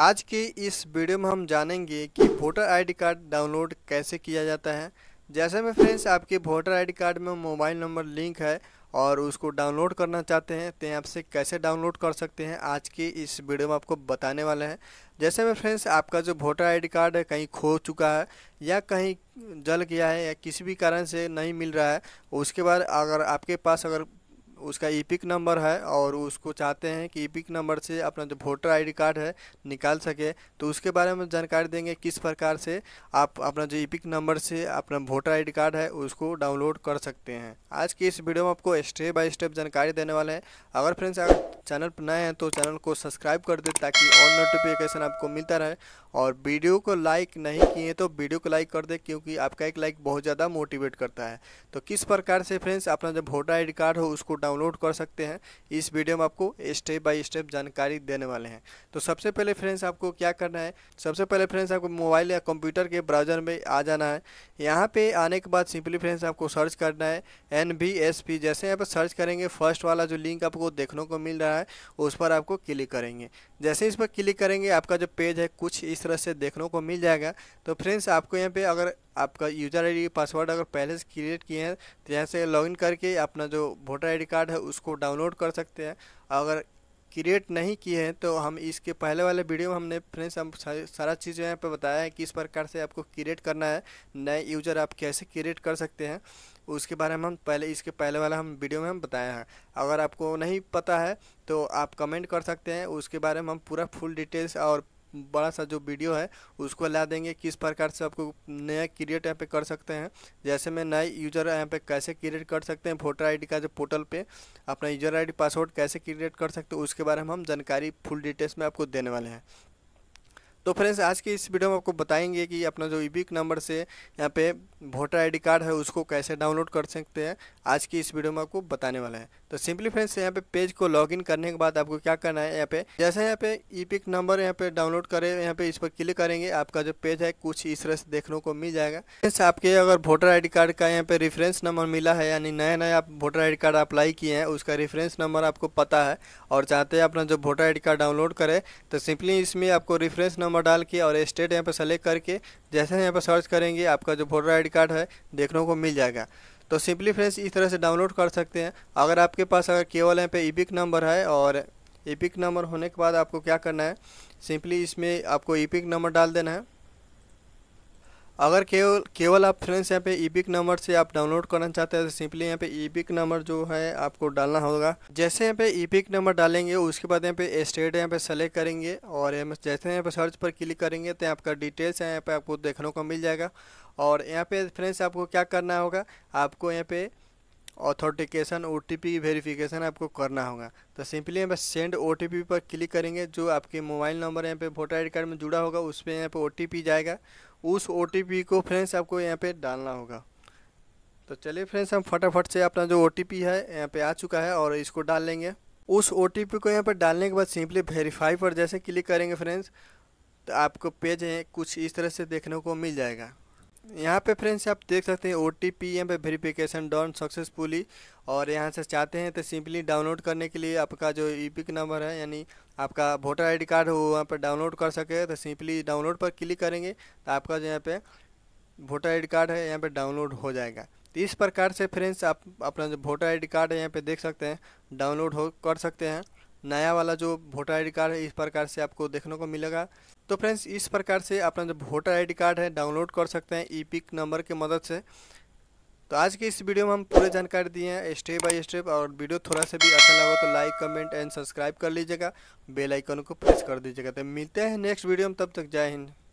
आज की इस वीडियो में हम जानेंगे कि वोटर आईडी कार्ड डाउनलोड कैसे किया जाता है जैसे में फ्रेंड्स आपके वोटर आईडी कार्ड में मोबाइल नंबर लिंक है और उसको डाउनलोड करना चाहते हैं तो आपसे कैसे डाउनलोड कर सकते हैं आज की इस वीडियो में आपको बताने वाला है जैसे में फ्रेंड्स आपका जो वोटर आईडी कार्ड है कहीं खो चुका है या कहीं जल गया है या किसी भी कारण से नहीं मिल रहा है उसके बाद अगर आपके पास अगर उसका पिक e नंबर है और उसको चाहते हैं कि पिक e नंबर से अपना जो वोटर आईडी कार्ड है निकाल सके तो उसके बारे में जानकारी देंगे किस प्रकार से आप अपना जो पिक e नंबर से अपना वोटर आईडी कार्ड है उसको डाउनलोड कर सकते हैं आज की इस वीडियो में आपको स्टेप बाय स्टेप जानकारी देने वाले हैं अगर फ्रेंड्स अगर चैनल पर नए हैं तो चैनल को सब्सक्राइब कर दें ताकि और नोटिफिकेशन आपको मिलता रहे और वीडियो को लाइक नहीं किए तो वीडियो को लाइक कर दे क्योंकि आपका एक लाइक बहुत ज़्यादा मोटिवेट करता है तो किस प्रकार से फ्रेंड्स अपना जो वोटर आई कार्ड हो उसको डाउनलोड कर सकते हैं इस वीडियो में आपको स्टेप बाई स्टेप जानकारी देने वाले हैं तो सबसे पहले फ्रेंड्स आपको क्या करना है सबसे पहले फ्रेंड्स आपको मोबाइल या कंप्यूटर के ब्राउज़र में आ जाना है यहाँ पर आने के बाद सिंपली फ्रेंड्स आपको सर्च करना है एन जैसे यहाँ पर सर्च करेंगे फर्स्ट वाला जो लिंक आपको देखने को मिल रहा है उस पर आपको क्लिक करेंगे जैसे इस पर क्लिक करेंगे आपका जो पेज है कुछ इस इस तरह से देखने को मिल जाएगा तो फ्रेंड्स आपको यहाँ पे अगर आपका यूज़र आईडी पासवर्ड अगर पहले से क्रिएट किए हैं तो यहाँ से लॉगिन करके अपना जो वोटर आईडी कार्ड है उसको डाउनलोड कर सकते हैं अगर क्रिएट नहीं किए हैं तो हम इसके पहले वाले वीडियो में हमने फ्रेंड्स हम सारा चीज़ यहाँ पर बताया है किस प्रकार से आपको क्रिएट करना है नए यूज़र आप कैसे क्रिएट कर सकते हैं उसके बारे में हम पहले इसके पहले वाला हम वीडियो में हम बताए हैं अगर आपको नहीं पता है तो आप कमेंट कर सकते हैं उसके बारे में हम पूरा फुल डिटेल्स और बड़ा सा जो वीडियो है उसको ला देंगे किस प्रकार से आपको नया क्रिएट यहाँ पे कर सकते हैं जैसे मैं नए यूज़र यहाँ पे कैसे क्रिएट कर सकते हैं वोटर आईडी का जो पोर्टल पे अपना यूज़र आईडी पासवर्ड कैसे क्रिएट कर सकते हैं उसके बारे में हम जानकारी फुल डिटेल्स में आपको देने वाले हैं तो फ्रेंड्स आज की इस वीडियो में आपको बताएंगे कि अपना जो ई नंबर से यहाँ पे वोटर आईडी कार्ड है उसको कैसे डाउनलोड कर सकते हैं आज की इस वीडियो में आपको बताने वाला है तो सिंपली फ्रेंड्स यहाँ पे पेज को लॉगिन करने के बाद आपको क्या करना है यहाँ पे जैसे यहाँ पे ई नंबर यहाँ पे डाउनलोड करें यहाँ पे इस पर क्लिक करेंगे आपका जो पेज है कुछ इस तरह से देखने को मिल जाएगा फ्रेंड्स आपके अगर वोटर आई कार्ड का यहाँ पे रेफरेंस नंबर मिला है यानी नया नया आप वोटर आई कार्ड अप्लाई किए हैं उसका रेफरेंस नंबर आपको पता है और चाहते हैं अपना जो वोटर आई कार्ड डाउनलोड करें तो सिंपली इसमें आपको रेफरेंस नंबर नंबर डाल के और स्टेट यहाँ पर सेलेक्ट करके जैसे यहाँ पर सर्च करेंगे आपका जो वोटर आई कार्ड है देखने को मिल जाएगा तो सिंपली फ्रेंड्स इस तरह से डाउनलोड कर सकते हैं अगर आपके पास अगर केवल यहाँ पे ईपिक नंबर है और ईपिक नंबर होने के बाद आपको क्या करना है सिंपली इसमें आपको ईपिक नंबर डाल देना है अगर केवल केवल आप फ्रेंड्स यहाँ पे ईपिक नंबर से आप डाउनलोड करना चाहते हैं तो सिंपली यहाँ पे ईपिक नंबर जो है आपको डालना होगा जैसे यहाँ पे ईपिक नंबर डालेंगे उसके बाद यहाँ पे स्टेट यहाँ पे सेलेक्ट करेंगे और जैसे यहाँ पे सर्च पर क्लिक करेंगे तो आपका डिटेल्स यहाँ पे आपको देखने को मिल जाएगा और यहाँ पे फ्रेंड्स आपको क्या करना होगा आपको यहाँ पे authentication O T P verification आपको करना होगा तो सिंपली यहाँ पर सेंड ओ टी पी पर क्लिक करेंगे जो आपके मोबाइल नंबर यहाँ पे वोटर आई कार्ड में जुड़ा होगा उस पर यहाँ पर ओ टी पी जाएगा उस ओ को फ्रेंड्स आपको यहाँ पे डालना होगा तो चलिए फ्रेंड्स हम फटाफट से अपना जो ओ है यहाँ पे आ चुका है और इसको डाल लेंगे उस ओ को यहाँ पर डालने के बाद सिंपली वेरीफाई पर जैसे क्लिक करेंगे फ्रेंड्स तो आपको पेज कुछ इस तरह से देखने को मिल जाएगा यहाँ पे फ्रेंड्स आप देख सकते हैं ओ टी पी यहाँ पर वेरीफिकेशन डॉन सक्सेसफुली और यहाँ से चाहते हैं तो सिंपली डाउनलोड करने के लिए आपका जो ई पिक नंबर है यानी आपका वोटर आईडी कार्ड हो वहाँ पर डाउनलोड कर सके तो सिंपली डाउनलोड पर क्लिक करेंगे तो आपका जो यहाँ पे वोटर आई कार्ड है यहाँ पर डाउनलोड हो जाएगा तो इस प्रकार से फ्रेंड्स आप अपना जो वोटर आई कार्ड है यहाँ पर देख सकते हैं डाउनलोड हो कर सकते हैं नया वाला जो वोटर आई कार्ड है इस प्रकार से आपको देखने को मिलेगा तो फ्रेंड्स इस प्रकार से अपना जो वोटर आईडी कार्ड है डाउनलोड कर सकते हैं ई पिक नंबर की मदद से तो आज के इस वीडियो में हम पूरी जानकारी दिए हैं स्टेप बाय स्टेप और वीडियो थोड़ा सा भी अच्छा लगा तो लाइक कमेंट एंड सब्सक्राइब कर लीजिएगा बेल आइकन को प्रेस कर दीजिएगा तो मिलते हैं नेक्स्ट वीडियो में तब तक जय हिंद